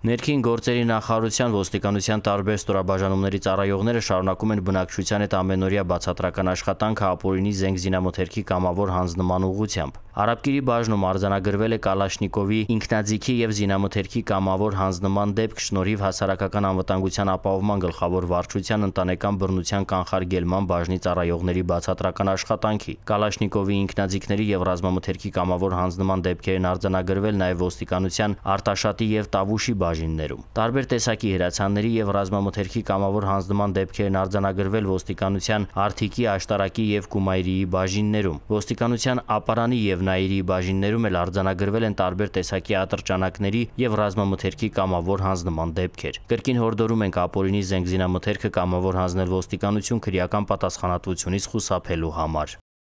Ներքին գործերի նախարարության ոստիկանության տարբեր ստորաբաժանումներից առայողները շարունակում են բնակչության հետ ամենօրյա բացատրական աշխատանքը ապօրինի զենք զինամթերքի կամավոր հանձնման ուղղությամբ։ Արաբկիրի բաժնում արձանագրվել է Կալաշնիկովի ինքնաձիգի եւ զինամթերքի կամավոր հանձնման դեպք շնորհիվ հասարակական անվտանգության ապահովման գլխավոր վարչության ընտանեկան բռնության կանխարգելման բաժնի ծառայողների բացատրական աշխատանքի։ Կալաշնիկովի ինքնաձիգների եւ ռազմամթերքի կամավոր հանձնման դեպքերն արձանագրվել նաեւ ոստիկանության Արտաշատի եւ Տավուշի բաժնում բաժիններում։ Տարբեր տեսակի հրացանների եւ ռազմամթերքի կամավոր հանձնման դեպքերն արձանագրվել ոստիկանության Արթիկի, Աշտարակի եւ Կումայրիի բաժիններում։ Ոստիկանության Ապարանի եւ Նաիրիի բաժիններում էլ արձանագրվել են տարբեր տեսակի ատրճանակների եւ ռազմամթերքի կամավոր հանձնման դեպքեր։ Կրկին հորդորում ենք ապօրինի զենգզինամթերքը կամավոր հանձնել ոստիկանություն քրեական պատասխանատվությունից խուսափելու համար։